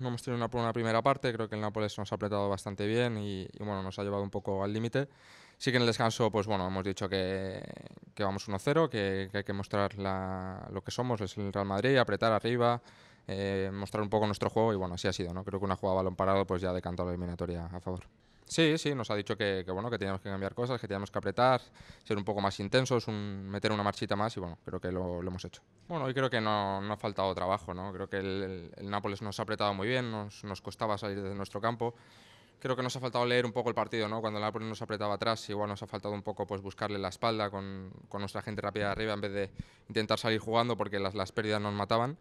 no hemos tenido una, primera parte, creo que el Nápoles nos ha apretado bastante bien y, bueno, nos ha llevado un poco al límite. Sí que en el descanso, pues bueno, hemos dicho que, vamos 1-0, que, hay que mostrar lo que somos, es el Real Madrid, apretar arriba, eh, mostrar un poco nuestro juego y bueno, así ha sido, ¿no? Creo que una jugada balón parado pues ya decantado la eliminatoria a favor. Sí, sí, nos ha dicho que, bueno, que teníamos que cambiar cosas, que teníamos que apretar, ser un poco más intensos, meter una marchita más y bueno, creo que lo, hemos hecho. Bueno, hoy creo que no, ha faltado trabajo, ¿no? Creo que el, Nápoles nos ha apretado muy bien, nos, costaba salir de nuestro campo. Creo que nos ha faltado leer un poco el partido, ¿no? Cuando el Nápoles nos apretaba atrás, igual nos ha faltado un poco pues buscarle la espalda con, nuestra gente rápida arriba en vez de intentar salir jugando porque las, las pérdidas nos mataban.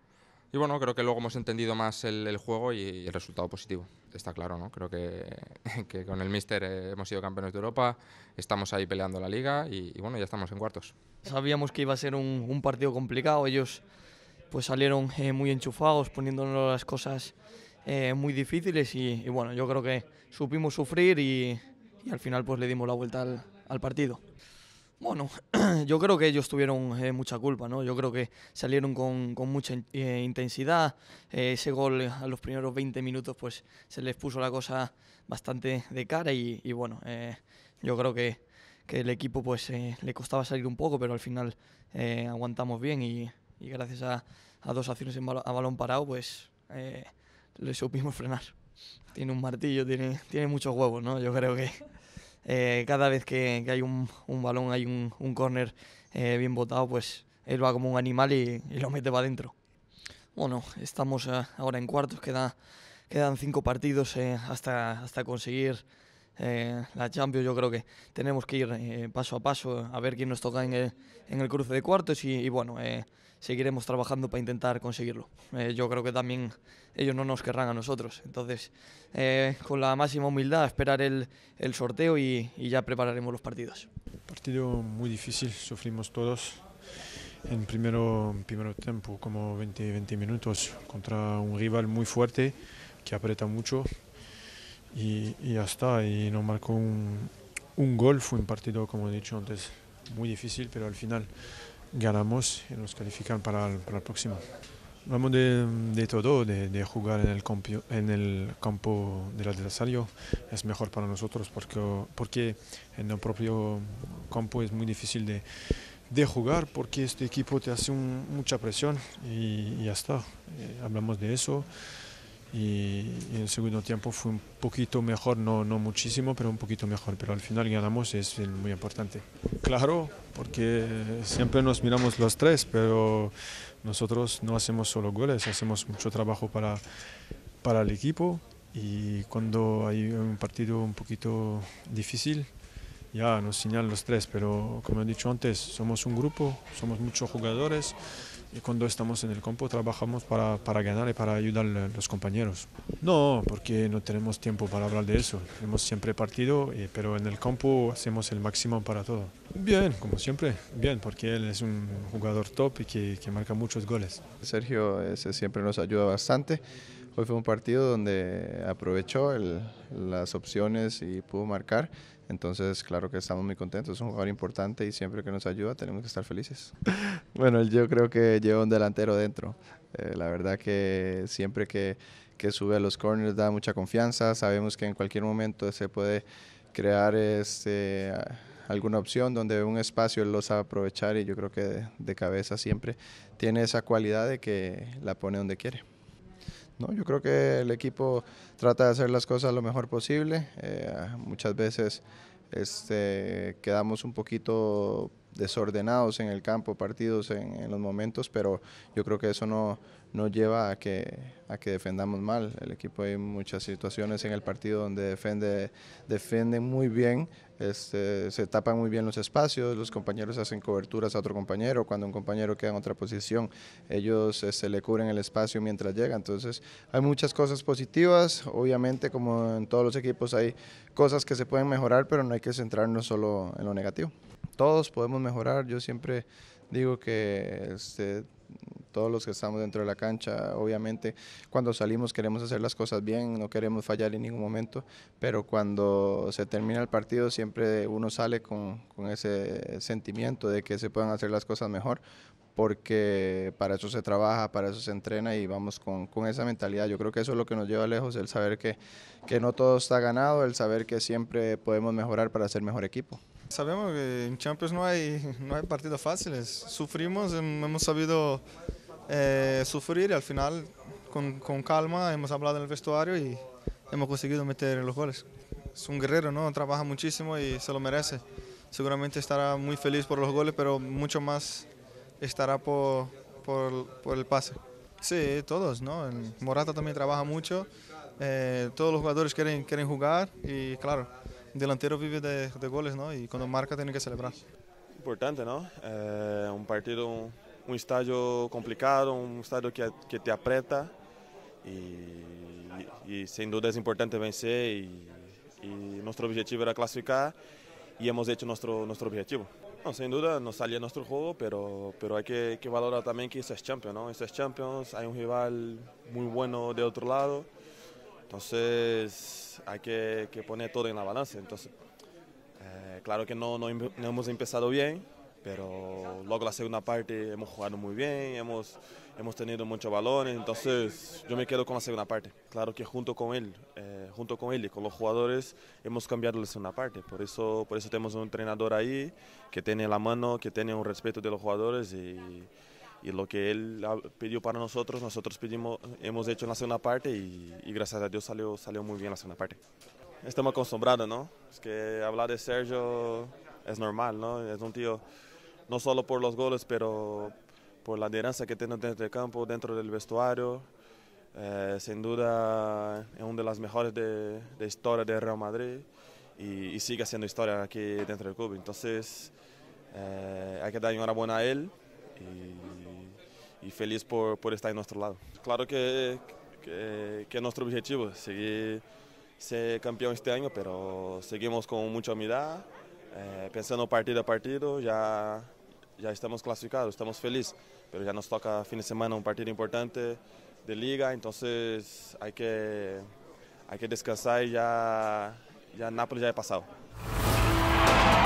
Y bueno, creo que luego hemos entendido más el, juego y, el resultado positivo. Está claro, ¿no? Creo que, con el Mister eh, hemos sido campeones de Europa, estamos ahí peleando la liga y, bueno, ya estamos en cuartos. Sabíamos que iba a ser un, partido complicado. Ellos pues salieron eh, muy enchufados, poniéndonos las cosas eh, muy difíciles y, bueno, yo creo que supimos sufrir y, al final pues le dimos la vuelta al partido. Bueno, yo creo que ellos tuvieron eh, mucha culpa, ¿no? Yo creo que salieron con, con mucha eh, intensidad. Eh, ese gol a los primeros 20 minutos, pues se les puso la cosa bastante de cara y, bueno, yo creo que, que, el equipo pues le costaba salir un poco, pero al final aguantamos bien y, gracias a, a, dos acciones en a balón parado, pues le supimos frenar. Tiene un martillo, tiene, tiene muchos huevos, ¿no? Yo creo que... Eh, cada vez que, hay un, balón, hay un, un córner eh, bien botado, pues él va como un animal y, lo mete para adentro. Bueno, estamos eh, ahora en cuartos, quedan cinco partidos hasta, hasta conseguir eh, la Champions yo creo que tenemos que ir eh, paso a paso a ver quién nos toca en el, en el cruce de cuartos y, bueno, eh, seguiremos trabajando para intentar conseguirlo. yo creo que también ellos no nos querrán a nosotros, entonces con la máxima humildad esperar el, el sorteo y, y, ya prepararemos los partidos. Partido muy difícil, sufrimos todos. En primero, primero tiempo, como 20, 20 minutos, contra un rival muy fuerte que aprieta mucho, y, y ya está. Y nos marcó un, gol, fue un partido, como he dicho antes, muy difícil, pero al final ganamos y nos califican para el, para próximo. Hablamos de, todo, de, jugar en el, en el, campo del adversario. Es mejor para nosotros porque, porque en el propio campo es muy difícil de, de jugar porque este equipo te hace mucha presión y, ya está. Eh, hablamos de eso y, en el segundo tiempo fue un poquito mejor, no, no muchísimo, pero un poquito mejor. Pero al final ganamos, es muy importante. Claro, porque siempre nos miramos los tres, pero nosotros no hacemos solo goles, hacemos mucho trabajo para, para el equipo y cuando hay un partido un poquito difícil, ya nos señalan los tres, pero como he dicho antes, somos un grupo, somos muchos jugadores y cuando estamos en el campo trabajamos para, para, ganar y para ayudar a los compañeros. No, porque no tenemos tiempo para hablar de eso. Hemos siempre partido, eh, pero en el campo hacemos el máximo para todo. Bien, como siempre, bien, porque él es un jugador top y que, marca muchos goles. Sergio ese siempre nos ayuda bastante. Hoy fue un partido donde aprovechó las opciones y pudo marcar. Entonces, claro que estamos muy contentos. Es un jugador importante y siempre que nos ayuda tenemos que estar felices. bueno, yo creo que lleva un delantero dentro. Eh, la verdad que siempre que, sube a los corners da mucha confianza. Sabemos que en cualquier momento se puede crear este, alguna opción donde un espacio él lo sabe aprovechar y yo creo que de cabeza siempre tiene esa cualidad de que la pone donde quiere. No, yo creo que el equipo trata de hacer las cosas lo mejor posible. Eh, muchas veces este, quedamos un poquito desordenados en el campo, partidos en, los momentos, pero yo creo que eso no, no lleva a que, a que defendamos mal. El equipo hay muchas situaciones en el partido donde defiende, defienden muy bien, este, se tapan muy bien los espacios, los compañeros hacen coberturas a otro compañero, cuando un compañero queda en otra posición, ellos se este, le cubren el espacio mientras llega. Entonces hay muchas cosas positivas, obviamente como en todos los equipos hay cosas que se pueden mejorar, pero no hay que centrarnos solo en lo negativo todos podemos mejorar. Yo siempre digo que este, todos los que estamos dentro de la cancha, obviamente cuando salimos queremos hacer las cosas bien, no queremos fallar en ningún momento, pero cuando se termina el partido siempre uno sale con, ese sentimiento de que se pueden hacer las cosas mejor, porque para eso se trabaja, para eso se entrena y vamos con, esa mentalidad. Yo creo que eso es lo que nos lleva lejos, el saber que, que no todo está ganado, el saber que siempre podemos mejorar para ser mejor equipo. Sabemos que en Champions no hay, no hay partidos fáciles. Sufrimos, hemos sabido eh, sufrir y al final con, con, calma hemos hablado en el vestuario y hemos conseguido meter los goles. Es un guerrero, ¿no? trabaja muchísimo y se lo merece. Seguramente estará muy feliz por los goles, pero mucho más estará por, por, por el pase. Sí, todos, ¿no? El Morata también trabaja mucho, eh, todos los jugadores quieren, quieren jugar y claro, delantero vive de, goles, ¿no? Y cuando marca tiene que celebrar. Importante, ¿no? Eh, un partido, un, estadio complicado, un estadio que, te aprieta y, sin duda es importante vencer y, nuestro objetivo era clasificar y hemos hecho nuestro, nuestro objetivo. No, sin duda nos salía nuestro juego, pero, pero hay que, valorar también que ese es Champions, ¿no? es Champions, hay un rival muy bueno de otro lado entonces hay que, que poner todo en la balanza. Entonces, eh, claro que no, no, hemos empezado bien, pero luego la segunda parte hemos jugado muy bien, hemos, hemos tenido muchos balones, entonces yo me quedo con la segunda parte. Claro que junto con él, eh, junto con él y con los jugadores hemos cambiado la segunda parte, por eso, por eso tenemos un entrenador ahí que tiene la mano, que tiene un respeto de los jugadores y y lo que él pidió para nosotros, nosotros pedimos, hemos hecho en la segunda parte y, gracias a Dios salió, salió muy bien la segunda parte. Estamos acostumbrados, ¿no? Es que hablar de Sergio es normal, ¿no? Es un tío no solo por los goles, pero por la lideranza que tiene dentro del campo, dentro del vestuario. Eh, sin duda es una de las mejores de, de historia de Real Madrid y, sigue haciendo historia aquí dentro del club. Entonces eh, hay que dar enhorabuena a él y, feliz por, por, estar en nuestro lado. Claro que, que, nuestro objetivo seguir ser campeón este año, pero seguimos con mucha humildad, eh, pensando partido a partido, ya, ya estamos clasificados, estamos felices, pero ya nos toca fin de semana un partido importante de liga, entonces hay que, hay que descansar y ya, ya Nápoles ya ha pasado.